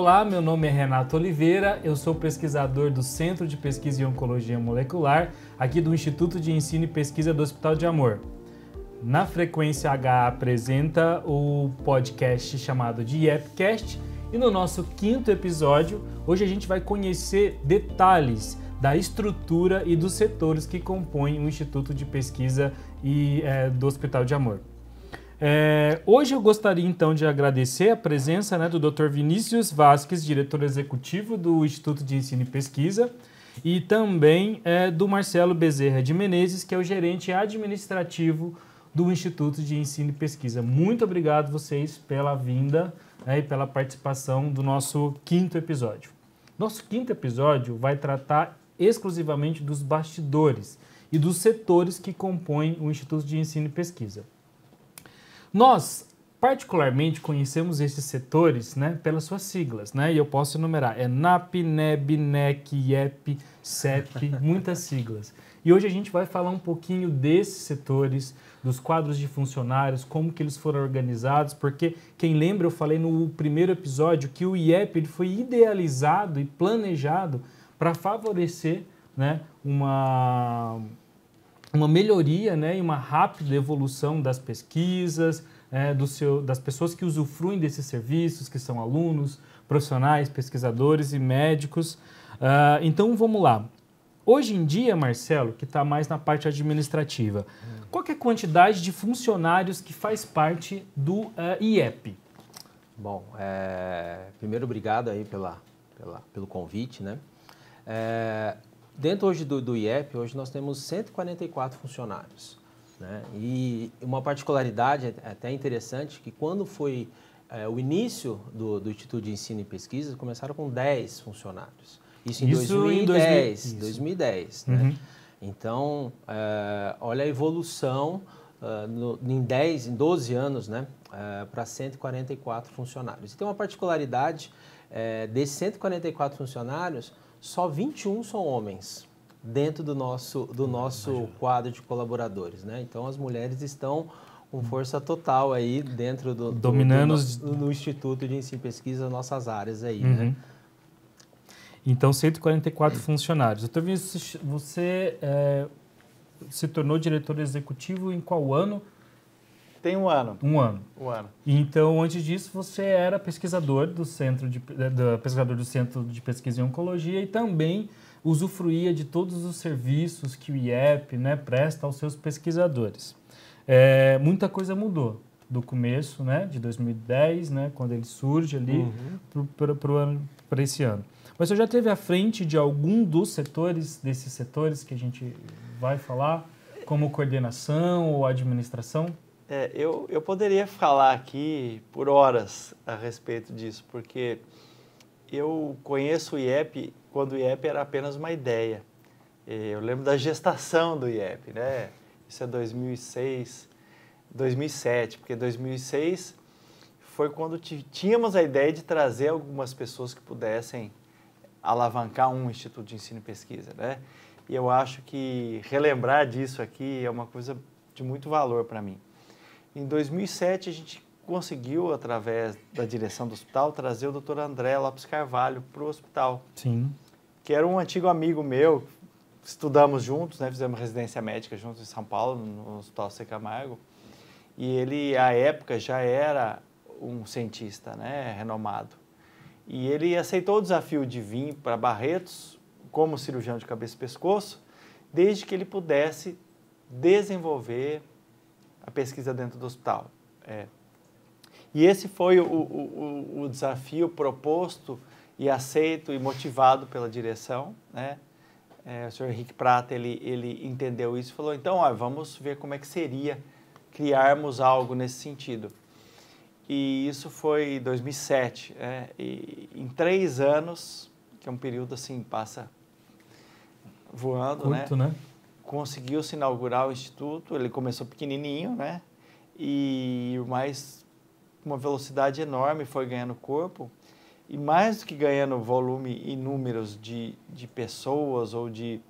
Olá, meu nome é Renato Oliveira, eu sou pesquisador do Centro de Pesquisa em Oncologia Molecular, aqui do Instituto de Ensino e Pesquisa do Hospital de Amor. Na Frequência H apresenta o podcast chamado de IEPcast e no nosso quinto episódio, hoje a gente vai conhecer detalhes da estrutura e dos setores que compõem o Instituto de Pesquisa e, é, do Hospital de Amor. É, hoje eu gostaria então de agradecer a presença né, do Dr. Vinícius Vasques, diretor executivo do Instituto de Ensino e Pesquisa, e também é, do Marcelo Bezerra de Menezes, que é o gerente administrativo do Instituto de Ensino e Pesquisa. Muito obrigado vocês pela vinda né, e pela participação do nosso quinto episódio. Nosso quinto episódio vai tratar exclusivamente dos bastidores e dos setores que compõem o Instituto de Ensino e Pesquisa. Nós, particularmente, conhecemos esses setores né, pelas suas siglas, né? E eu posso enumerar. É NAP, NEB, NEC, IEP, CEP, muitas siglas. E hoje a gente vai falar um pouquinho desses setores, dos quadros de funcionários, como que eles foram organizados, porque quem lembra eu falei no primeiro episódio que o IEP ele foi idealizado e planejado para favorecer né, uma, uma melhoria né, e uma rápida evolução das pesquisas, é, do seu, das pessoas que usufruem desses serviços, que são alunos, profissionais, pesquisadores e médicos. Uh, então vamos lá. Hoje em dia, Marcelo, que está mais na parte administrativa, hum. qual é a quantidade de funcionários que faz parte do uh, eh, IEP? Bom, é, primeiro obrigado aí pela, pela, pelo convite, né? É, Dentro hoje do, do IEP, hoje nós temos 144 funcionários. Né? E uma particularidade é, até interessante, que quando foi é, o início do, do, Instituto de Ensino e Pesquisa, começaram com 10 funcionários. Isso em Isso 2010. Em 2000, isso. 2010 né? uhum. né? Então, é, olha a evolução é, no, em 10, em 12 anos, né? É, para 144 funcionários. E tem uma particularidade, desses 144 funcionários, só 21 são homens dentro do nosso, do hum, nosso quadro de colaboradores, né? Então as mulheres estão com hum. força total aí dentro do dominando do, do, do Instituto de Ensino e Pesquisa nossas áreas aí, né? uhum. né? Então 144 funcionários. Doutor Vinícius, você é, se tornou diretor executivo em qual ano? Tem um ano. Um ano. Um ano. Então, antes disso, você era pesquisador do centro de, da, pesquisador do Centro de Pesquisa em Oncologia e também usufruía de todos os serviços que o IEP né, presta aos seus pesquisadores. É, muita coisa mudou do começo, né, de 2010, né, quando ele surge ali, uhum. para esse ano. Mas você já teve à frente de algum dos setores, desses setores que a gente vai falar, como coordenação ou administração? É, eu, eu poderia falar aqui por horas a respeito disso, porque eu conheço o IEP quando o IEP era apenas uma ideia. Eu lembro da gestação do IEP, né? Isso é 2006, 2007, porque 2006 foi quando tínhamos a ideia de trazer algumas pessoas que pudessem alavancar um instituto de ensino e pesquisa, né? E eu acho que relembrar disso aqui é uma coisa de muito valor para mim. Em 2007, a gente conseguiu, através da direção do hospital, trazer o doutor André Lopes Carvalho para o hospital. Sim. Que era um antigo amigo meu, estudamos juntos, né, fizemos residência médica juntos em São Paulo, no Hospital C. Camargo. E ele, à época, já era um cientista né, renomado. E ele aceitou o desafio de vir para Barretos como cirurgião de cabeça e pescoço, desde que ele pudesse desenvolver a pesquisa dentro do hospital. É. E esse foi o, o, o, desafio proposto e aceito e motivado pela direção, né? É, o senhor Henrique Prata, ele, ele entendeu isso e falou, então, ó, vamos ver como é que seria criarmos algo nesse sentido. E isso foi 2007, né? E em três anos, que é um período assim, passa voando, né? Curto, né? né? conseguiu-se inaugurar o instituto, ele começou pequenininho, né? E mais uma velocidade enorme foi ganhando corpo e mais do que ganhando volume e números de, de pessoas ou de,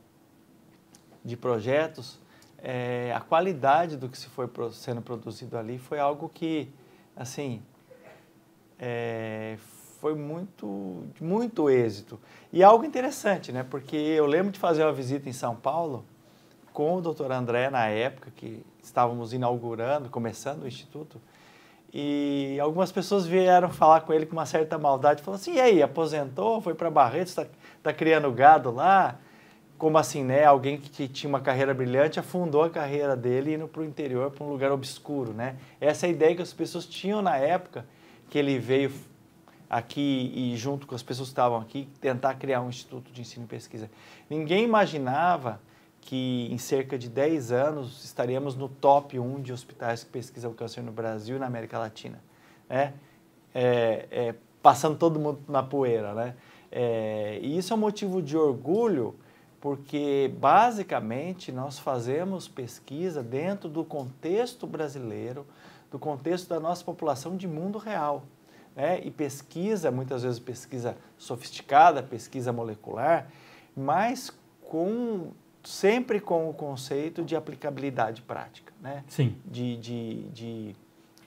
de projetos, é, a qualidade do que se foi sendo produzido ali foi algo que, assim, é, foi muito, muito êxito. E algo interessante, né? Porque eu lembro de fazer uma visita em São Paulo com o doutor André na época que estávamos inaugurando, começando o Instituto, e algumas pessoas vieram falar com ele com uma certa maldade, falou assim, e aí, aposentou, foi para Barretos, está tá criando gado lá? Como assim, né? Alguém que tinha uma carreira brilhante afundou a carreira dele indo para o interior, para um lugar obscuro, né? Essa é a ideia que as pessoas tinham na época que ele veio aqui e junto com as pessoas que estavam aqui, tentar criar um instituto de ensino e pesquisa. Ninguém imaginava que em cerca de 10 anos estaremos no top 1 de hospitais que pesquisam câncer no Brasil e na América Latina. Né? É, é, passando todo mundo na poeira. Né? É, e isso é um motivo de orgulho, porque basicamente nós fazemos pesquisa dentro do contexto brasileiro, do contexto da nossa população de mundo real. Né? E pesquisa, muitas vezes pesquisa sofisticada, pesquisa molecular, mas com sempre com o conceito de aplicabilidade prática, né? Sim. De, de, de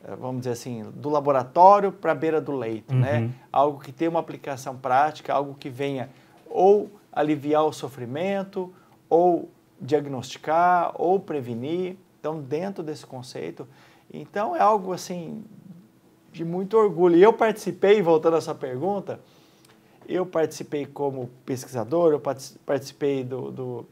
eh, vamos dizer assim, do laboratório para a beira do leito, né? uhum. né? Algo que tenha uma aplicação prática, algo que venha ou aliviar o sofrimento, ou diagnosticar, ou prevenir. Então, dentro desse conceito, então é algo assim de muito orgulho. E eu participei, voltando à sua pergunta, eu participei como pesquisador, eu participei do, do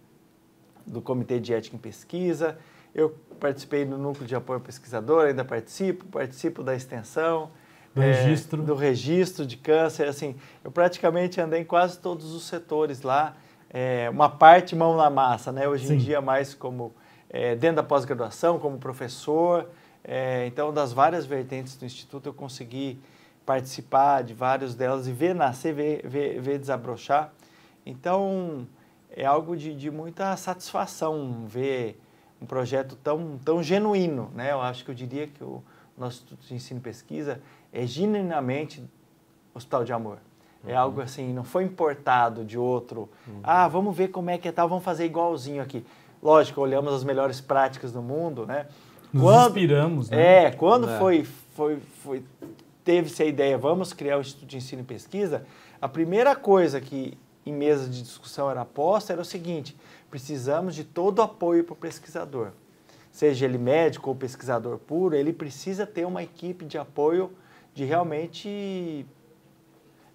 do Comitê de Ética em Pesquisa, eu participei no Núcleo de Apoio Pesquisador, ainda participo, participo da extensão, do, é, registro. do registro de câncer, assim, eu praticamente andei em quase todos os setores lá, é, uma parte mão na massa, né? Hoje Sim. em dia mais como é, dentro da pós-graduação, como professor, é, então das várias vertentes do instituto eu consegui participar de vários delas e ver nascer, ver, ver, ver desabrochar. Então, é algo de, de muita satisfação ver um projeto tão, tão genuíno. Né? Eu acho que eu diria que o nosso Instituto de Ensino e Pesquisa é genuinamente Hospital de Amor. É uhum. algo assim, não foi importado de outro. Uhum. Ah, vamos ver como é que é tal, vamos fazer igualzinho aqui. Lógico, olhamos as melhores práticas do mundo, né? Nos quando, inspiramos, né? É, quando é. foi, foi, foi teve-se a ideia, vamos criar o Instituto de Ensino e Pesquisa, a primeira coisa que e mesa de discussão era posta era o seguinte: precisamos de todo o apoio para o pesquisador. Seja ele médico ou pesquisador puro, ele precisa ter uma equipe de apoio de realmente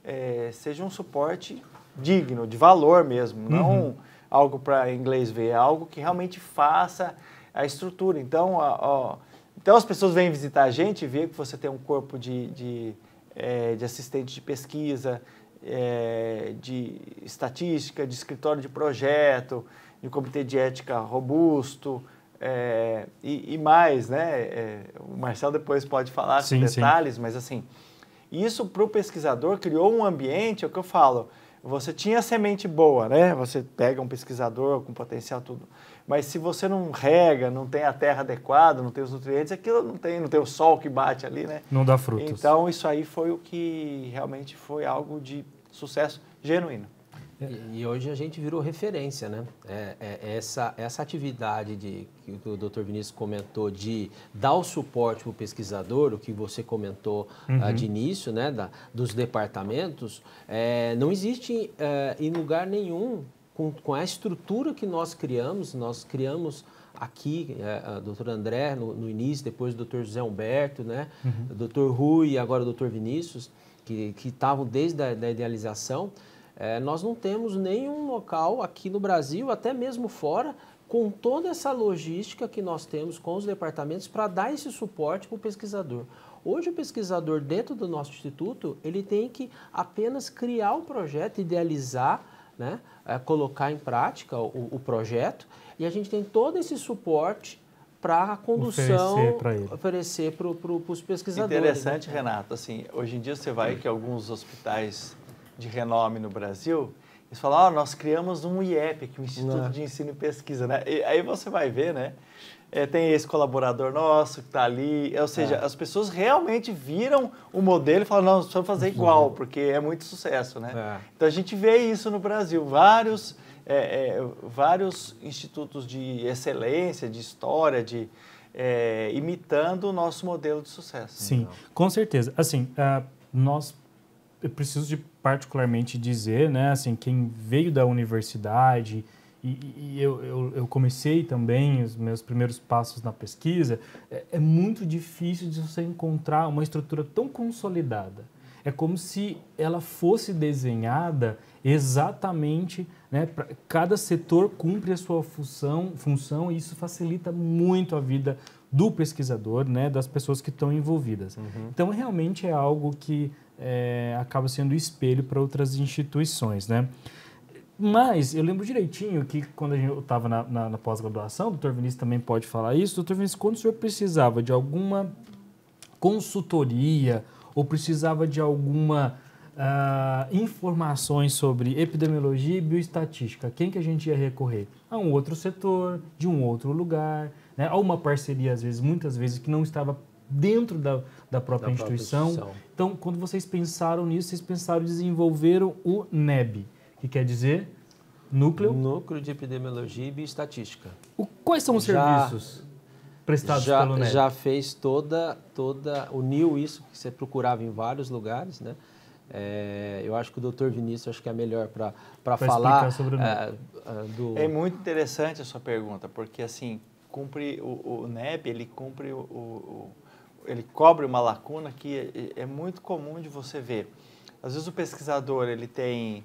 é, seja um suporte digno, de valor mesmo, uhum. não algo para inglês ver, é algo que realmente faça a estrutura. Então, então as pessoas vêm visitar a gente e vê que você tem um corpo de, de, é, de assistente de pesquisa, é, de estatística, de escritório de projeto, de comitê de ética robusto é, e, e, mais, né? É, o Marcel depois pode falar sim, detalhes, sim. mas assim, isso para o pesquisador criou um ambiente, é o que eu falo, você tinha semente boa, né? Você pega um pesquisador com potencial tudo. Mas se você não rega, não tem a terra adequada, não tem os nutrientes, aquilo não tem, não tem o sol que bate ali, né? Não dá frutos. Então isso aí foi o que realmente foi algo de sucesso genuíno. E, hoje a gente virou referência, né? É, é, é essa, essa atividade de, que o Dr. Vinícius comentou de dar o suporte para o pesquisador, o que você comentou ah, uhum. de início, né? Da, dos departamentos, é, não existe é, em lugar nenhum com, com a estrutura que nós criamos, nós criamos aqui, é, doutor André no, no, início, depois o doutor José Humberto, né? Uhum. doutor Rui e agora o doutor Vinícius, que estavam desde a da idealização. É, nós não temos nenhum local aqui no Brasil, até mesmo fora, com toda essa logística que nós temos com os departamentos para dar esse suporte para o pesquisador. Hoje o pesquisador dentro do nosso instituto ele tem que apenas criar o projeto, idealizar, né, é, colocar em prática o, o, projeto e a gente tem todo esse suporte para a condução oferecer para pro, pro, os pesquisadores. Interessante, né? Renato. Assim, hoje em dia você vai que alguns hospitais de renome no Brasil, eles falam, ah, nós criamos um IEP, que é um Instituto Não. Né. de Ensino e Pesquisa, né? E, aí você vai ver, né? É, tem esse colaborador nosso que está ali. Ou seja, é. as pessoas realmente viram o modelo e falam, não, precisamos fazer igual, uhum. porque é muito sucesso, né? É. Então a gente vê isso no Brasil, vários, é, é, vários institutos de excelência, de história, de, é, imitando o nosso modelo de sucesso. Sim, então. com certeza. Assim, uh, nós eu preciso de particularmente dizer, né, assim, quem veio da universidade e, e eu, eu, eu, comecei também os meus primeiros passos na pesquisa, é, é muito difícil de você encontrar uma estrutura tão consolidada. É como se ela fosse desenhada exatamente, né, pra, cada setor cumpre a sua função, função e isso facilita muito a vida do pesquisador, né, das pessoas que estão envolvidas. Uhum. Então realmente é algo que é, acaba sendo espelho para outras instituições, né? Mas eu lembro direitinho que quando a eu estava na, na, na pós-graduação, o doutor Vinícius também pode falar isso, doutor Vinícius, quando o senhor precisava de alguma consultoria ou precisava de alguma uh, informações sobre epidemiologia e bioestatística, quem que a gente ia recorrer? A um outro setor, de um outro lugar, né? a uma parceria, às vezes, muitas vezes, que não estava dentro da, da própria da instituição. Própria instituição. Então, quando vocês pensaram nisso, vocês pensaram e desenvolveram o NEB, que quer dizer Núcleo? Núcleo de Epidemiologia e Estatística. O, quais são os já, serviços prestados já, pelo NEB? Já fez toda, toda, uniu isso que você procurava em vários lugares, né? É, eu acho que o doutor Vinícius acho que é melhor para falar sobre o é, é, do... É muito interessante a sua pergunta, porque assim, cumpre o, o NEB, ele cumpre o, o ele cobre uma lacuna que é, é, é, muito comum de você ver. Às vezes o pesquisador ele tem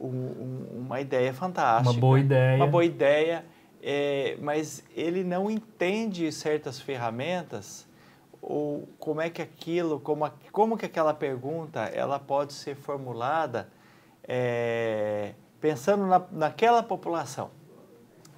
um, um, uma ideia fantástica, uma boa ideia, uma boa ideia, é, mas ele não entende certas ferramentas ou como é que aquilo, como, a, como que aquela pergunta ela pode ser formulada é, pensando na, naquela população.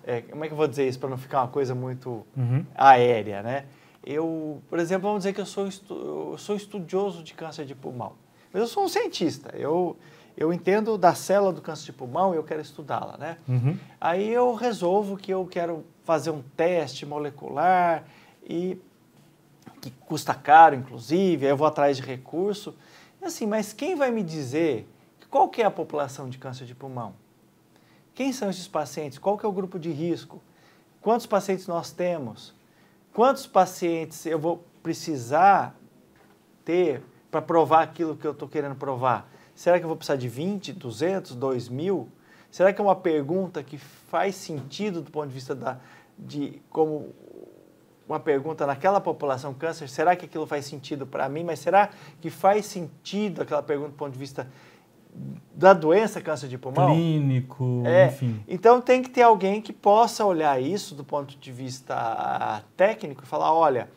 É, como é que eu vou dizer isso para não ficar uma coisa muito uhum. aérea, né? Eu, por exemplo, vamos dizer que eu sou, estu, eu sou estudioso de câncer de pulmão. Mas eu sou um cientista, eu, eu entendo da célula do câncer de pulmão e eu quero estudá-la, né? Uhum. Aí eu resolvo que eu quero fazer um teste molecular e que custa caro, inclusive, aí eu vou atrás de recurso. Assim, mas quem vai me dizer qual que é a população de câncer de pulmão? Quem são esses pacientes? Qual que é o grupo de risco? Quantos pacientes nós temos? quantos pacientes eu vou precisar ter para provar aquilo que eu estou querendo provar? Será que eu vou precisar de 20, 200, 2 mil? Será que é uma pergunta que faz sentido do ponto de vista da, de como uma pergunta naquela população câncer? Será que aquilo faz sentido para mim? Mas será que faz sentido aquela pergunta do ponto de vista da doença câncer de pulmão. Clínico, é. enfim. Então tem que ter alguém que possa olhar isso do ponto de vista técnico e falar, olha,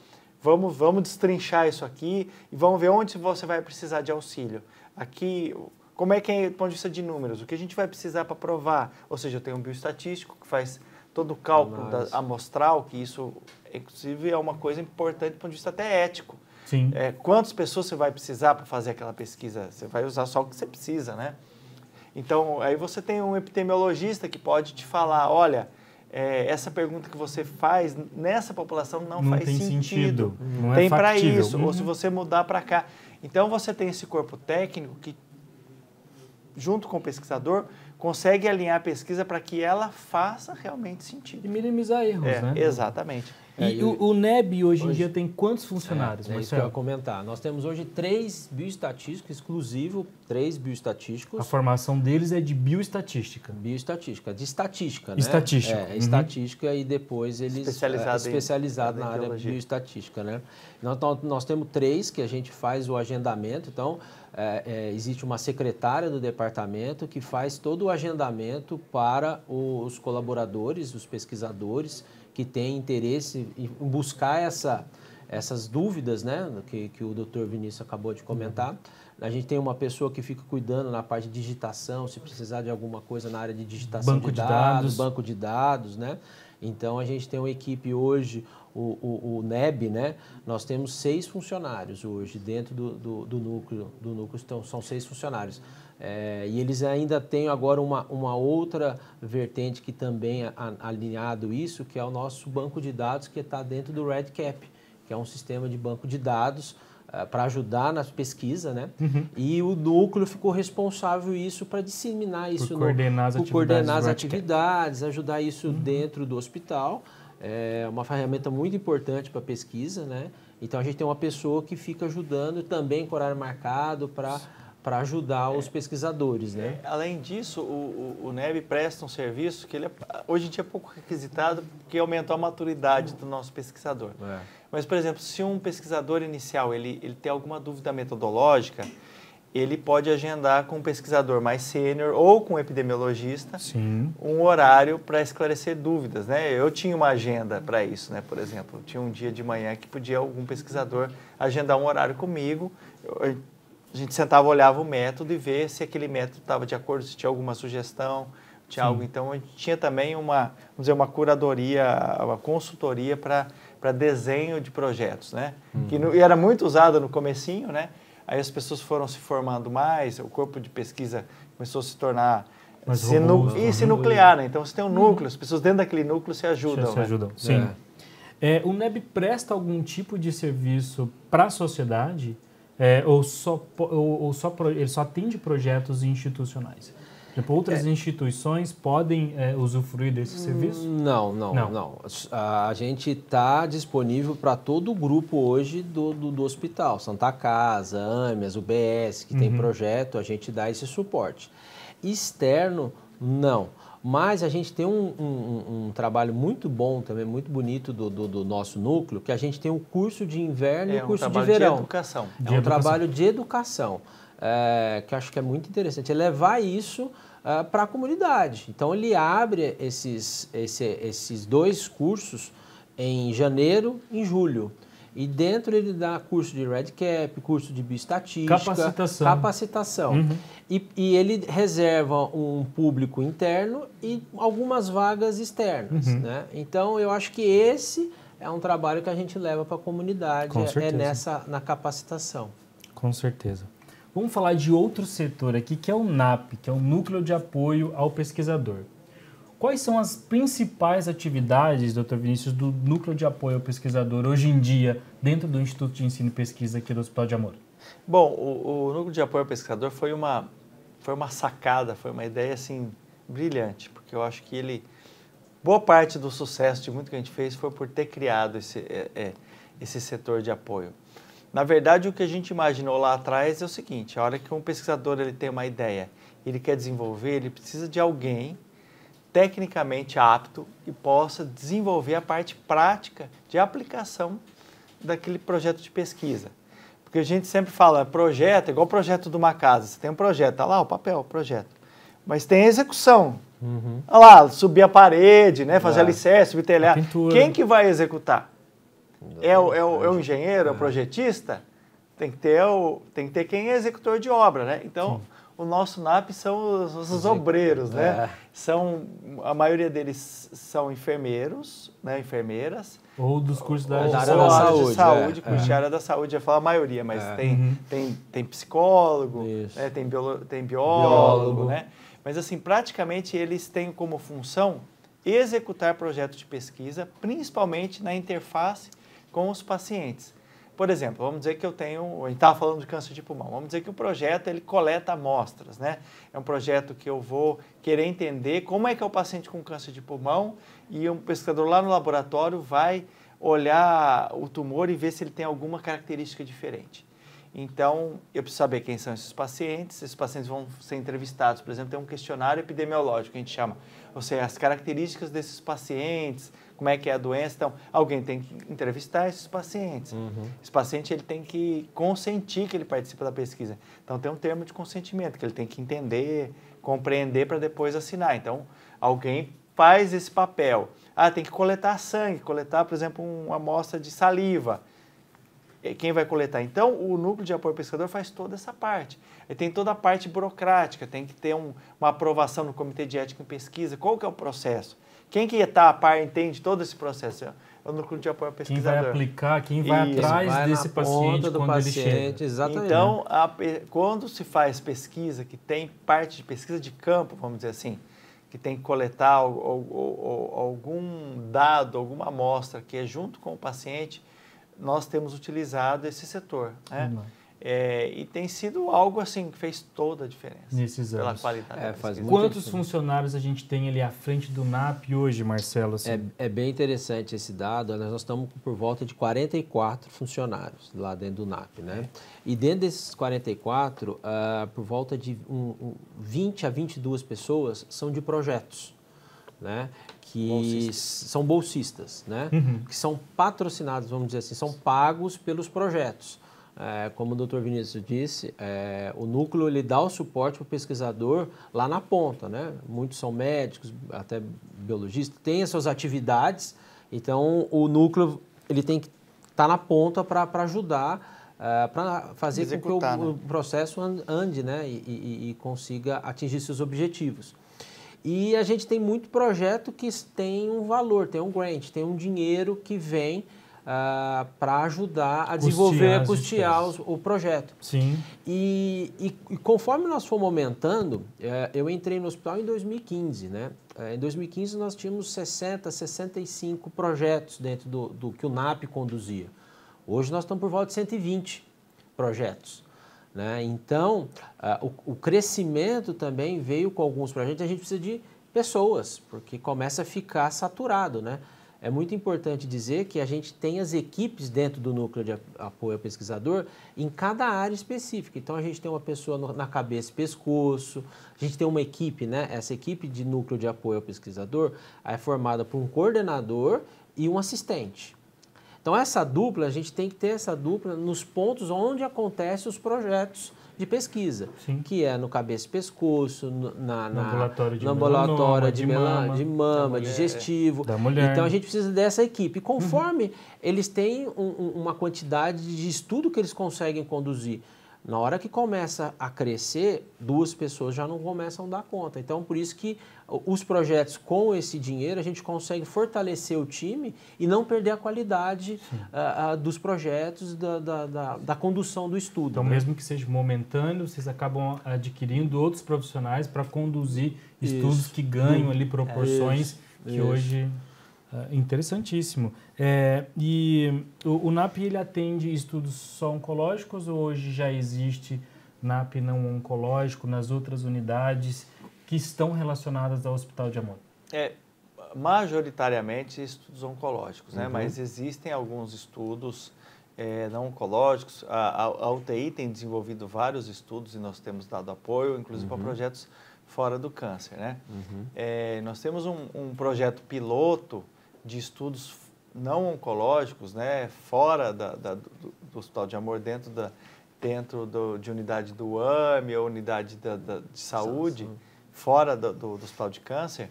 vamos, vamos destrinchar isso aqui e vamos ver onde você vai precisar de auxílio. Aqui, como é que é do ponto de vista de números? O que a gente vai precisar para provar? Ou seja, eu tenho um bioestatístico que faz todo o cálculo da, amostral, que isso, inclusive, é uma coisa importante do ponto de vista até ético Sim. É, quantas pessoas você vai precisar para fazer aquela pesquisa? Você vai usar só o que você precisa, né? Então, aí você tem um epidemiologista que pode te falar, olha, é, essa pergunta que você faz nessa população não, não faz tem sentido. sentido. Não é tem é para isso, uhum. ou se uhum. você mudar para cá. Então, você tem esse corpo técnico que, junto com o pesquisador, consegue alinhar a pesquisa para que ela faça realmente sentido. E minimizar erros, é, né? Exatamente. É, e, o, o, NEB hoje, hoje, em dia tem quantos funcionários, é, É isso que eu ia comentar. Nós temos hoje três bioestatísticos, exclusivo, três bioestatísticos. A formação deles é de bioestatística. Bioestatística, de estatística, né? Estatística. É, uhum. estatística e depois eles... Especializado, é, especializado em, na área bioestatística, né? Então, nós temos três que a gente faz o agendamento. Então, é, é, existe uma secretária do departamento que faz todo o agendamento para os colaboradores, os pesquisadores, que tem interesse em buscar essa, essas dúvidas, né, que, que o doutor Vinícius acabou de comentar. Uhum. A gente tem uma pessoa que fica cuidando na parte de digitação, se precisar de alguma coisa na área de digitação banco de, de dados, dados, banco de dados, né? Então a gente tem uma equipe hoje, o, o, o NEB, né? Nós temos seis funcionários hoje dentro do, do, do núcleo, do núcleo então, são seis funcionários. É, e eles ainda têm agora uma, uma outra vertente que também é alinhado isso, que é o nosso banco de dados que está dentro do RedCap, que é um sistema de banco de dados é, para ajudar na pesquisa, né? Uhum. E o núcleo ficou responsável isso para disseminar isso, por coordenar, no, as, atividades, coordenar as atividades, ajudar isso uhum. dentro do hospital. É uma ferramenta muito importante para pesquisa, né? Então a gente tem uma pessoa que fica ajudando também com horário marcado para para ajudar os pesquisadores, né? É, além disso, o, o, o, NEB presta um serviço que ele é, hoje em dia é pouco requisitado porque aumentou a maturidade do nosso pesquisador. É. Mas, por exemplo, se um pesquisador inicial ele, ele tem alguma dúvida metodológica, ele pode agendar com um pesquisador mais sênior ou com um epidemiologista Sim. um horário para esclarecer dúvidas, né? Eu tinha uma agenda para isso, né? Por exemplo, tinha um dia de manhã que podia algum pesquisador agendar um horário comigo, eu, a gente sentava, olhava o método e vê se aquele método estava de acordo, se tinha alguma sugestão, tinha Sim. algo. Então, a gente tinha também uma, vamos dizer, uma curadoria, uma consultoria para desenho de projetos, né? Uhum. Que no, e era muito usada no comecinho, né? Aí as pessoas foram se formando mais, o corpo de pesquisa começou a se tornar se nu, e se uhum. nuclear, né? Então, você tem um uhum. núcleo, as pessoas dentro daquele núcleo se ajudam. Se, né? ajudam, é. sim. É. É, o NEB presta algum tipo de serviço para a sociedade? É, ou, só, ou, ou só, ele só atende projetos institucionais? Tipo, outras é. instituições podem é, usufruir desse serviço? Hum, não, não, não. não. A gente está disponível para todo o grupo hoje do, do, do, hospital, Santa Casa, AMES, UBS, que uhum. tem projeto, a gente dá esse suporte. Externo, não. Mas a gente tem um, um, um trabalho muito bom também, muito bonito do, do, do, nosso núcleo, que a gente tem o um curso de inverno é e o curso de verão. De educação. É de um educação. trabalho de educação, é, que acho que é muito interessante. É levar isso eh, para a comunidade. Então, ele abre esses, esse, esses dois cursos em janeiro e em julho. E dentro ele dá curso de Red Cap, curso de bioestatística. Capacitação. Capacitação. Uhum. E, e, ele reserva um público interno e algumas vagas externas. Uhum. Né? Então, eu acho que esse é um trabalho que a gente leva para a comunidade. Com é, é nessa, na capacitação. Com certeza. Vamos falar de outro setor aqui, que é o NAP, que é o Núcleo de Apoio ao Pesquisador. Quais são as principais atividades, doutor Vinícius, do Núcleo de Apoio ao Pesquisador hoje em dia dentro do Instituto de Ensino e Pesquisa aqui do Hospital de Amor? Bom, o, o Núcleo de Apoio ao Pesquisador foi uma, foi uma sacada, foi uma ideia assim brilhante, porque eu acho que ele... Boa parte do sucesso de muito que a gente fez foi por ter criado esse, é, é, esse setor de apoio. Na verdade, o que a gente imaginou lá atrás é o seguinte, a hora que um pesquisador ele tem uma ideia, ele quer desenvolver, ele precisa de alguém tecnicamente apto e possa desenvolver a parte prática de aplicação daquele projeto de pesquisa. Porque a gente sempre fala, projeto, é igual projeto de uma casa, você tem um projeto, está lá o papel, o projeto. Mas tem a execução. Uhum. Olha lá, subir a parede, né, fazer é. alicerce, subir telhado. Quem que vai executar? É o, é, o, é o engenheiro, é o é. projetista? Tem que ter, o, tem que ter quem é executor de obra, né? Então... Sim o nosso NAP são os, os, os obreiros, né? É. São, a maioria deles são enfermeiros, né? Enfermeiras. Ou dos cursos da, da área da, da saúde. saúde é. curso é. de área da saúde, eu falo a maioria, mas é. tem, uhum. tem, tem psicólogo, né? tem, biolo, tem biólogo, biólogo, né? Mas assim, praticamente eles têm como função executar projetos de pesquisa, principalmente na interface com os pacientes. Por exemplo, vamos dizer que eu tenho, a gente estava falando de câncer de pulmão, vamos dizer que o projeto ele coleta amostras, né? É um projeto que eu vou querer entender como é que é o paciente com câncer de pulmão e um pesquisador lá no laboratório vai olhar o tumor e ver se ele tem alguma característica diferente. Então, eu preciso saber quem são esses pacientes. Esses pacientes vão ser entrevistados. Por exemplo, tem um questionário epidemiológico, que a gente chama. Ou seja, as características desses pacientes, como é que é a doença. Então, alguém tem que entrevistar esses pacientes. Uhum. Esse paciente ele tem que consentir que ele participa da pesquisa. Então, tem um termo de consentimento que ele tem que entender, compreender para depois assinar. Então, alguém faz esse papel. Ah, tem que coletar sangue, coletar, por exemplo, uma amostra de saliva. Quem vai coletar? Então, o núcleo de apoio pescador faz toda essa parte. E tem toda a parte burocrática, tem que ter um, uma aprovação no Comitê de Ética e Pesquisa. Qual que é o processo? Quem que está a par entende todo esse processo? É o núcleo de apoio ao pesquisador. Quem vai aplicar, quem vai Isso, atrás vai desse paciente quando paciente, ele chega. Exatamente. Então, a, quando se faz pesquisa, que tem parte de pesquisa de campo, vamos dizer assim, que tem que coletar ou, ou, ou, algum dado, alguma amostra que é junto com o paciente, nós temos utilizado esse setor. Né? Hum. É, e tem sido algo assim que fez toda a diferença. Nesses anos. Pela qualidade. É, faz Quantos diferença. funcionários a gente tem ali à frente do NAP hoje, Marcelo? Assim? É, é, bem interessante esse dado. Nós estamos por volta de 44 funcionários lá dentro do NAP. Né? E dentro desses 44, uh, ah, por volta de um, um, 20 a 22 pessoas são de projetos. Né? que são bolsistas, né? Uhum. que são patrocinados, vamos dizer assim, são pagos pelos projetos. É, como o Dr. Vinícius disse, é, o núcleo ele dá o suporte para o pesquisador lá na ponta, né? Muitos são médicos, até biologistas, têm as suas atividades, então o núcleo ele tem que estar tá na ponta para ajudar, é, para fazer Executar, com que o, né? o, processo ande, né? E, e, e consiga atingir seus objetivos. E a gente tem muito projeto que tem um valor, tem um grant, tem um dinheiro que vem uh, ah, para ajudar a desenvolver, custear, a custear o projeto. Sim. E, e, e, conforme nós fomos aumentando, eh, eu entrei no hospital em 2015, né? Eh, em 2015 nós tínhamos 60, 65 projetos dentro do, do que o NAP conduzia. Hoje nós estamos por volta de 120 projetos. Né? Então, uh, o, o, crescimento também veio com alguns projetos. A gente precisa de pessoas, porque começa a ficar saturado. Né? é muito importante dizer que a gente tem as equipes dentro do núcleo de apoio ao pesquisador em cada área específica. Então, a gente tem uma pessoa no, na cabeça e pescoço, a gente tem uma equipe, né? Essa equipe de núcleo de apoio ao pesquisador é formada por um coordenador e um assistente. Então, essa dupla, a gente tem que ter essa dupla nos pontos onde acontecem os projetos de pesquisa, Sim. que é no cabeça e pescoço, na, na, no ambulatório de, no ambulatório de, de mama, digestivo. Então a gente precisa dessa equipe. conforme uhum. eles têm um, uma quantidade de estudo que eles conseguem conduzir na hora que começa a crescer, duas pessoas já não começam a dar conta. Então, por isso que os projetos com esse dinheiro a gente consegue fortalecer o time e não perder a qualidade uh, uh, dos projetos, da, da, da, da, condução do estudo. Então, né? mesmo que seja momentâneo, vocês acabam adquirindo outros profissionais para conduzir isso. estudos que ganham ali é, proporções é isso, que isso. hoje. É interessantíssimo. É, e o, o, NAP ele atende estudos só oncológicos ou hoje já existe NAP não oncológico nas outras unidades que estão relacionadas ao Hospital de Amor? É, majoritariamente estudos oncológicos, né? Uhum. mas existem alguns estudos é, não oncológicos. A, a, a, UTI tem desenvolvido vários estudos e nós temos dado apoio, inclusive uhum. para projetos fora do câncer. Né? Uhum. É, nós temos um, um projeto piloto de estudos não oncológicos, né, fora da, da, do, do, Hospital de Amor, dentro, da, dentro do, de unidade do AME ou unidade da, da, de saúde, sim, sim. fora do, do, do, Hospital de Câncer,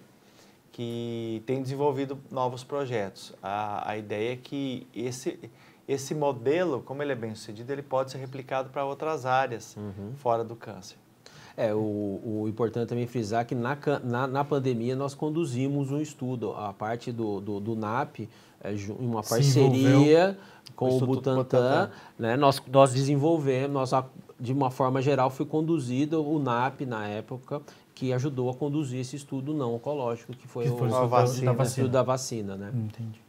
que tem desenvolvido novos projetos. A, a ideia é que esse, esse modelo, como ele é bem sucedido, ele pode ser replicado para outras áreas uhum. fora do câncer. É, o, o importante também frisar que na, na, na pandemia nós conduzimos um estudo, a parte do, do, do NAP, é em uma parceria com, o Butantan, Butantan. É né? Nós, nós desenvolvemos, nós, de uma forma geral, foi conduzido o NAP na época, que ajudou a conduzir esse estudo não oncológico, que foi, que foi o, o vacina. Da vacina. estudo da né? vacina. Né? Entendi.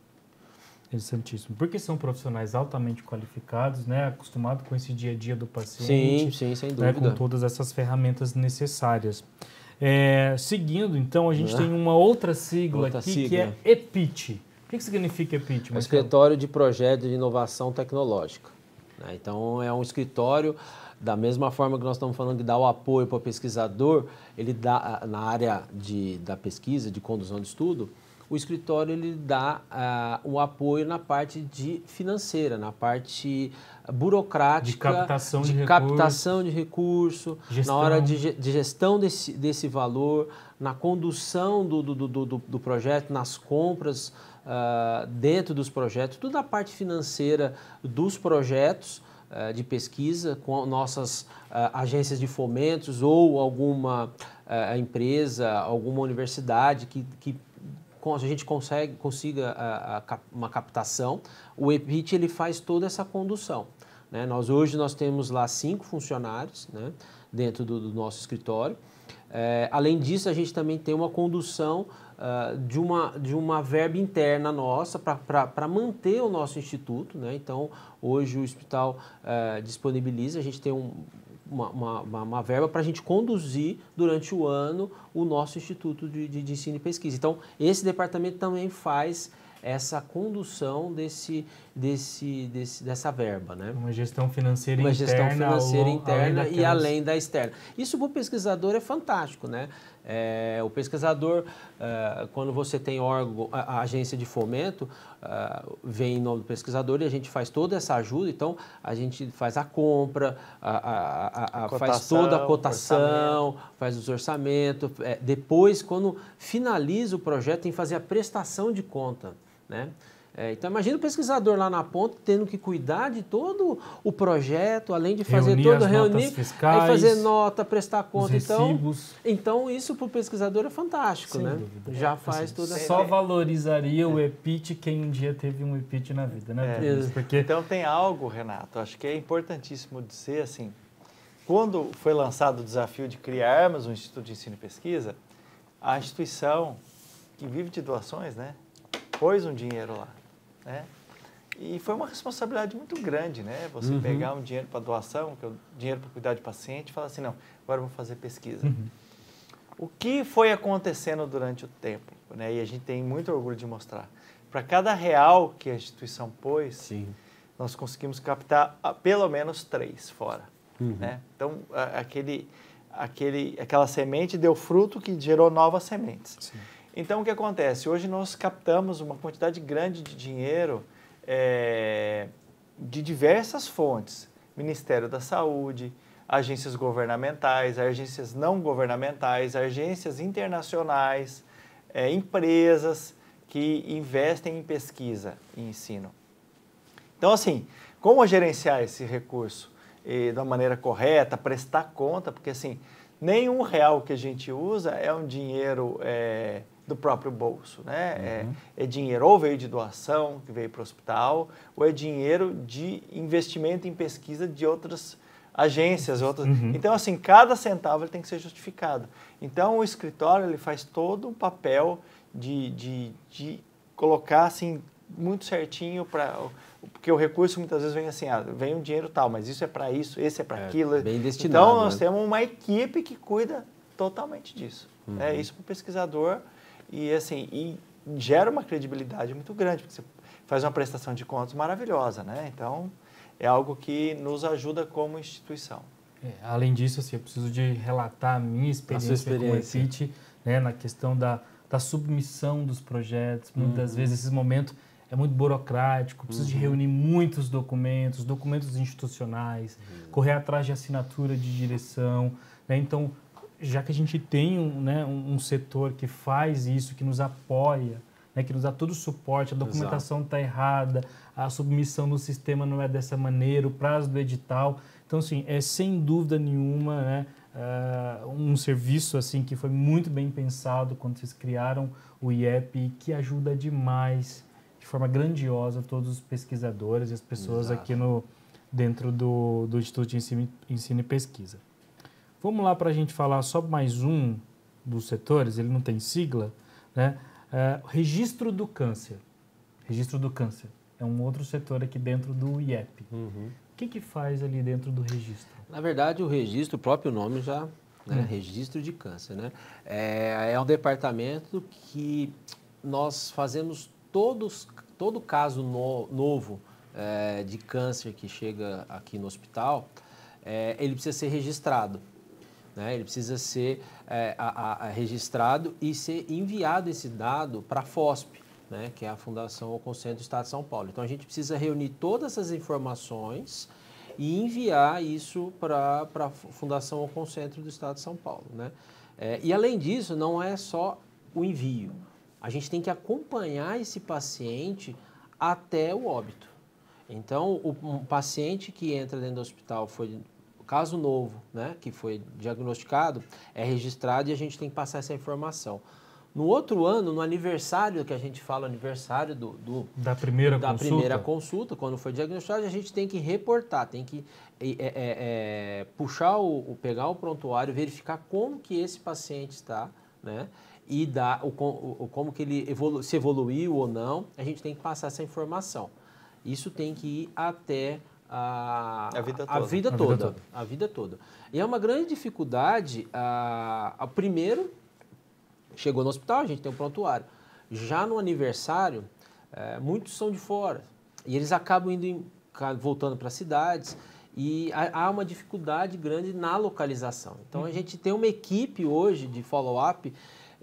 Interessantíssimo. Porque são profissionais altamente qualificados, né? Acostumados com esse dia a dia do paciente. Sim, sim, sem né? dúvida. Né? Com todas essas ferramentas necessárias. É, seguindo, então, a gente né? tem uma outra sigla outra aqui sigla. que é EPIT. O que, significa EPIT? É então? escritório de Projeto de Inovação Tecnológica. Né? Então, é um escritório, da mesma forma que nós estamos falando que dá o apoio para o pesquisador, ele dá na área de, da pesquisa, de condução de estudo, o escritório ele dá ah, o apoio na parte de financeira, na parte ah, burocrática, de captação de, de captação de recurso gestão. na hora de, de, gestão desse, desse valor, na condução do, do, do, do, do projeto, nas compras ah, dentro dos projetos, toda a parte financeira dos projetos de pesquisa com nossas agências de fomentos ou alguma empresa, alguma universidade que, que a gente consegue, consiga a, a, uma captação, o EPIT ele faz toda essa condução. Né? Nós, hoje nós temos lá cinco funcionários né? dentro do, do, nosso escritório. É, além disso, a gente também tem uma condução uh, de, uma, de uma verba interna nossa para manter o nosso instituto. Né? Então, hoje o hospital uh, disponibiliza, a gente tem um, uma, uma, uma verba para a gente conduzir durante o ano o nosso Instituto de, de, de Ensino e Pesquisa. Então, esse departamento também faz essa condução desse, desse, desse, dessa verba, né? Uma gestão financeira Uma interna. Uma gestão financeira ao, interna além e além da externa. Isso para o pesquisador é fantástico, né? É, o pesquisador, é, quando você tem órgão, a, a agência de fomento, é, vem em nome do pesquisador e a gente faz toda essa ajuda. Então, a gente faz a compra, a, a, cotação, faz toda a cotação, orçamento. faz os orçamentos. É, depois, quando finaliza o projeto, tem que fazer a prestação de conta. Né? É, então imagina o pesquisador lá na ponta tendo que cuidar de todo o projeto, além de fazer reunir todo reunir, fiscais, aí fazer nota, prestar conta, então, então isso para o pesquisador é fantástico, Sem né? Dúvida. Já faz assim, toda só valorizaria é. o EPIT quem um dia teve um EPIT na vida, né? É. Porque... Então tem algo, Renato, acho que é importantíssimo de ser assim. Quando foi lançado o desafio de criarmos um instituto de ensino e pesquisa, a instituição que vive de doações, né, pôs um dinheiro lá né? E foi uma responsabilidade muito grande, né? Você uhum. pegar um dinheiro para doação, que é dinheiro para cuidar de paciente, e falar assim, não, agora vamos fazer pesquisa. Uhum. O que foi acontecendo durante o tempo, né? E a gente tem muito orgulho de mostrar. Para cada real que a instituição pôs, Sim. nós conseguimos captar ah, pelo menos três fora, uhum. né? Então, aquele, aquele, aquela semente deu fruto que gerou novas sementes. Sim. Então, o que acontece? Hoje nós captamos uma quantidade grande de dinheiro é, de diversas fontes: Ministério da Saúde, agências governamentais, agências não governamentais, agências internacionais, é, empresas que investem em pesquisa e ensino. Então, assim, como gerenciar esse recurso e, eh, da maneira correta, prestar conta, porque assim, nenhum real que a gente usa é um dinheiro. É, do próprio bolso, né? É, uhum. É, é, dinheiro ou veio de doação, que veio para o hospital, ou é dinheiro de investimento em pesquisa de outras agências, outras... Uhum. Então, assim, cada centavo ele tem que ser justificado. Então, o escritório ele faz todo um papel de, de, de colocar, assim, muito certinho para porque o recurso muitas vezes vem assim, ah, vem um dinheiro tal, mas isso é para isso, esse é para é, aquilo. Bem então, destinado. Então nós né? temos uma equipe que cuida totalmente disso. Uhum. É isso para o pesquisador e assim, e gera uma credibilidade muito grande, porque você faz uma prestação de contas maravilhosa, né? Então, é algo que nos ajuda como instituição. É, além disso, assim, eu preciso de relatar a minha experiência, experiência. com o EPIT, né, na questão da, da submissão dos projetos. Muitas uhum. vezes, esse momento é muito burocrático, preciso uhum. de reunir muitos documentos, documentos institucionais, uhum. correr atrás de assinatura de direção. Né? Então, já que a gente tem um, né, um, um setor que faz isso, que nos apoia, né, que nos dá todo o suporte, a documentação está errada, a submissão do sistema não é dessa maneira, o prazo do edital. Então, assim, é sem dúvida nenhuma né, uh, um serviço assim que foi muito bem pensado quando vocês criaram o IEP e que ajuda demais, de forma grandiosa, todos os pesquisadores e as pessoas Exato. aqui no, dentro do, do Instituto de Ensino, Ensino e Pesquisa. Vamos lá para a gente falar só mais um dos setores, ele não tem sigla, né? É, registro do câncer. Registro do câncer. É um outro setor aqui dentro do IEP. Uhum. O que, que faz ali dentro do registro? Na verdade, o registro, o próprio nome já, né? Uhum. registro de câncer, né? É, é um departamento que nós fazemos todos, todo caso no, novo é, de câncer que chega aqui no hospital, é, ele precisa ser registrado. Né? Ele precisa ser é, a, a, registrado e ser enviado esse dado para a FOSP, né? que é a Fundação ou Conselho do Estado de São Paulo. Então a gente precisa reunir todas essas informações e enviar isso para a Fundação ou Concentro do Estado de São Paulo. Né? É, e além disso, não é só o envio. A gente tem que acompanhar esse paciente até o óbito. Então, o um paciente que entra dentro do hospital foi caso novo né, que foi diagnosticado é registrado e a gente tem que passar essa informação. No outro ano, no aniversário, que a gente fala aniversário do, do da, primeira, da consulta. primeira consulta, quando foi diagnosticado, a gente tem que reportar, tem que é, é, é, puxar o, o, pegar o prontuário, verificar como que esse paciente está, né? E dar o, o como que ele evolu se evoluiu ou não, a gente tem que passar essa informação. Isso tem que ir até a, a, vida, toda. a, vida, toda, vida toda. A vida toda. E é uma grande dificuldade. A, a primeiro, chegou no hospital, a gente tem um prontuário. Já no aniversário, é, muitos são de fora. E eles acabam indo em, voltando para as cidades. E há uma dificuldade grande na localização. Então, uhum. a gente tem uma equipe hoje de follow-up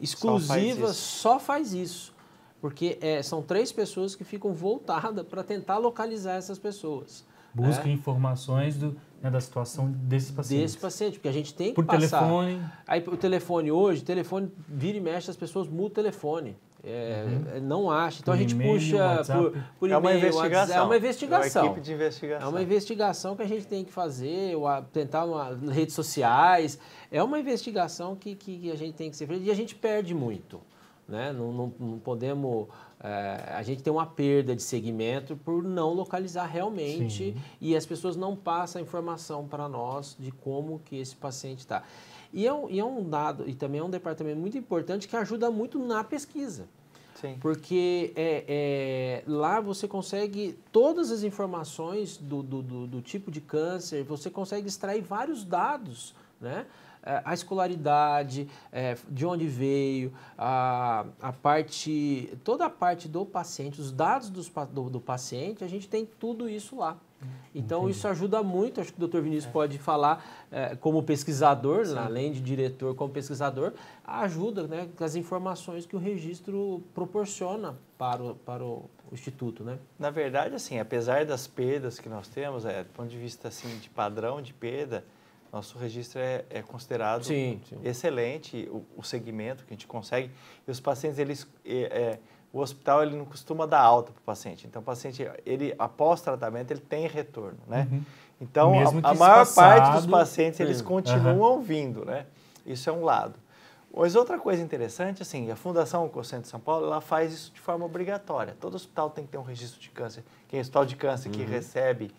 exclusiva, só faz isso. Só faz isso porque é, são três pessoas que ficam voltadas para tentar localizar essas pessoas busca é. informações do, né, da situação desses pacientes. Desse paciente, porque a gente tem que Por passar. telefone. Aí o telefone hoje, telefone vira e mexe, as pessoas mudam o telefone. É, uhum. Não acha. Então por a gente puxa por, por é uma investigação. é uma investigação. É uma equipe de investigação. É uma investigação que a gente tem que fazer, ou tentar uma, nas redes sociais. É uma investigação que, que a gente tem que ser feita e a gente perde muito. Né? Não, não, não podemos. É, a gente tem uma perda de segmento por não localizar realmente Sim. e as pessoas não passam a informação para nós de como que esse paciente está. E, é um, e é um dado, e também é um departamento muito importante que ajuda muito na pesquisa. Sim. Porque é, é, lá você consegue todas as informações do, do, do, do tipo de câncer, você consegue extrair vários dados, né? Eh, a escolaridade, eh, de onde veio, a, a parte, toda a parte do paciente, os dados dos, do, do paciente, a gente tem tudo isso lá. Hum, então Entendi. isso ajuda muito, acho que o doutor Vinícius é. pode falar é, como pesquisador, né? além de diretor, como pesquisador, ajuda né, com as informações que o registro proporciona para o, para o Instituto. Né? Na verdade, assim, apesar das perdas que nós temos, é, do ponto de vista assim, de padrão de perda, nosso registro é, é considerado sim, sim. excelente, o, o, segmento que a gente consegue. E os pacientes, eles, é, é, o hospital ele não costuma dar alta para o paciente. Então, o paciente, ele, após tratamento, ele tem retorno, né? Uhum. Então, Mesmo a, a maior parte dos pacientes, sim. eles é. continuam uhum. vindo, né? Isso é um lado. Mas outra coisa interessante, assim, a Fundação Oncocentro de São Paulo, ela faz isso de forma obrigatória. Todo hospital tem que ter um registro de câncer. Quem é hospital de câncer uhum. que recebe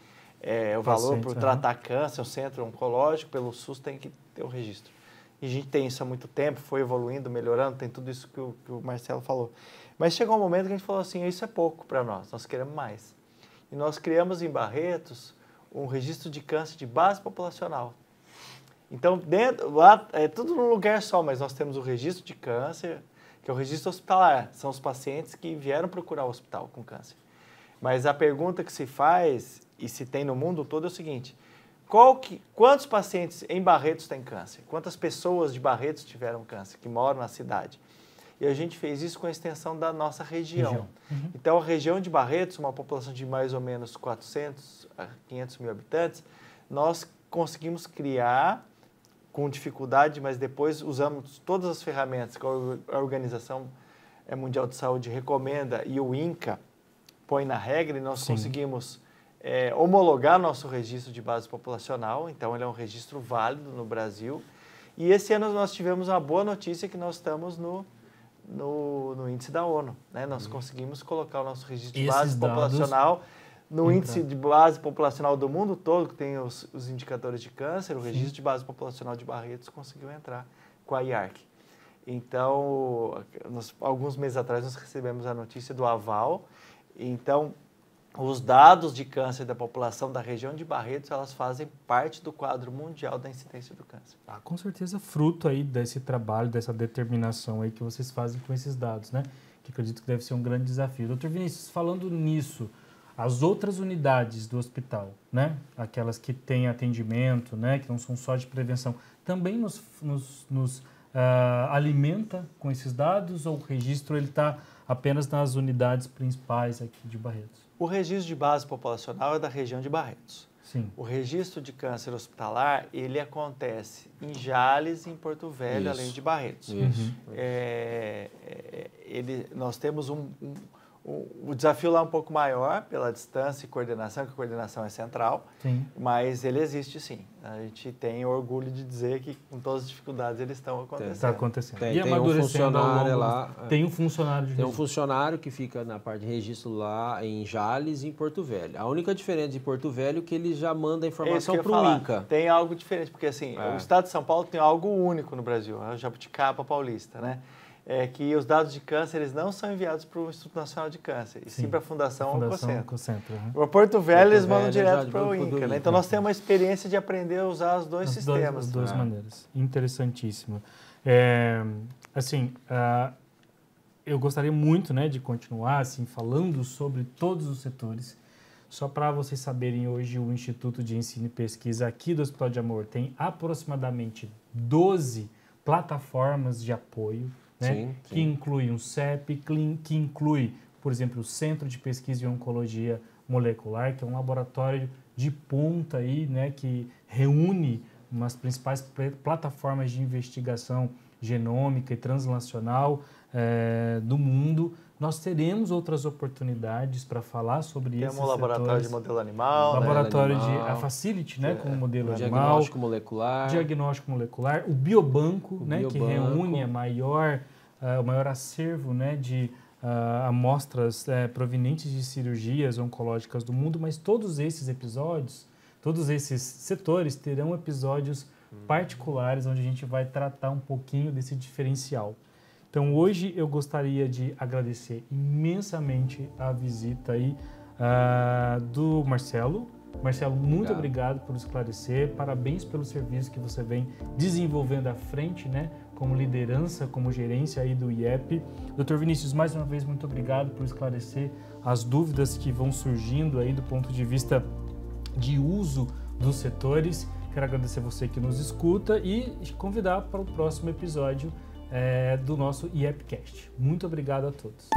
é, o valor para tratar câncer, o centro oncológico, pelo SUS tem que ter o registro. E a gente tem isso há muito tempo, foi evoluindo, melhorando, tem tudo isso que o, que o Marcelo falou. Mas chegou um momento que a gente falou assim, isso é pouco para nós, nós queremos mais. E nós criamos em Barretos um registro de câncer de base populacional. Então, dentro, lá é tudo num lugar só, mas nós temos o registro de câncer, que é o registro hospitalar. São os pacientes que vieram procurar o hospital com câncer. Mas a pergunta que se faz e se tem no mundo todo é o seguinte: que, quantos pacientes em Barretos têm câncer? Quantas pessoas de Barretos tiveram câncer que moram na cidade? E a gente fez isso com a extensão da nossa região. região. Uhum. Então, a região de Barretos, uma população de mais ou menos 400 a 500 mil habitantes, nós conseguimos criar com dificuldade, mas depois usamos todas as ferramentas que a Organização eh, Mundial de Saúde recomenda e o INCA põe na regra e nós Sim. conseguimos é, homologar nosso registro de base populacional, então ele é um registro válido no Brasil. E esse ano nós tivemos uma boa notícia que nós estamos no, no, no índice da ONU. Né? Nós uhum. conseguimos colocar o nosso registro de base populacional no entra. índice de base populacional do mundo todo, que tem os, os indicadores de câncer, o Sim. registro de base populacional de Barretos conseguiu entrar com a IARC. Então, nós, alguns meses atrás, nós recebemos a notícia do aval. Então, os dados de câncer da população da região de Barretos, elas fazem parte do quadro mundial da incidência do câncer. Ah, com certeza fruto aí desse trabalho, dessa determinação aí que vocês fazem com esses dados, né? Que acredito que deve ser um grande desafio. Doutor Vinícius, falando nisso, as outras unidades do hospital, né? Aquelas que têm atendimento, né? Que não são só de prevenção, também nos, nos, nos uh, alimenta com esses dados ou o registro ele está apenas nas unidades principais aqui de Barretos? O registro de base populacional é da região de Barretos. Sim. O registro de câncer hospitalar, ele acontece em Jales e em Porto Velho, Isso. além de Barretos. Isso. Uhum. É, é, ele, nós temos um, um, o, o desafio lá é um pouco maior pela distância e coordenação, que a coordenação é central, sim. mas ele existe sim. A gente tem orgulho de dizer que com todas as dificuldades eles estão acontecendo. Está acontecendo. Tem, e tem um funcionário lá. É. Tem um funcionário. De tem um funcionário que fica na parte de registro lá em Jales e em Porto Velho. A única diferença de Porto Velho é que ele já manda a informação para o INCA. Tem algo diferente, porque assim, é. o Estado de São Paulo tem algo único no Brasil, é o Jabuticaba Paulista, né? é que os dados de câncer eles não são enviados para o Instituto Nacional de Câncer, e sim, sim para a Fundação, Fundação Oncocentro. Uhum. Porto Velho, eles mandam direto para o INCA. Né? Então, nós temos uma experiência de aprender a usar os dois as sistemas. as duas né? maneiras. Interessantíssimo. É, assim, uh, eu gostaria muito né, de continuar assim, falando sobre todos os setores. Só para vocês saberem, hoje o Instituto de Ensino e Pesquisa aqui do Hospital de Amor tem aproximadamente 12 plataformas de apoio né? Sim, sim. que inclui um CEP, que inclui, por exemplo, o Centro de Pesquisa em Oncologia Molecular, que é um laboratório de ponta aí, né, que reúne umas principais plataformas de investigação genômica e translacional é, do mundo nós teremos outras oportunidades para falar sobre isso. Temos um laboratório setores. de modelo animal. Né? Laboratório né? de. A Facility, né? o é modelo o animal. Diagnóstico molecular. Diagnóstico molecular. O Biobanco, o né? Biobanco. Que reúne a maior, uh, o maior acervo né? de uh, amostras uh, provenientes de cirurgias oncológicas do mundo, mas todos esses episódios, todos esses setores terão episódios hum. particulares onde a gente vai tratar um pouquinho desse diferencial. Então hoje eu gostaria de agradecer imensamente a visita aí uh, do Marcelo. Marcelo, muito obrigado. obrigado por esclarecer. Parabéns pelo serviço que você vem desenvolvendo à frente, né? como liderança, como gerência aí do IEP. Dr. Vinícius, mais uma vez, muito obrigado por esclarecer as dúvidas que vão surgindo aí do ponto de vista de uso dos setores. Quero agradecer você que nos escuta e convidar para o próximo episódio é, do nosso IEPCast. Muito obrigado a todos.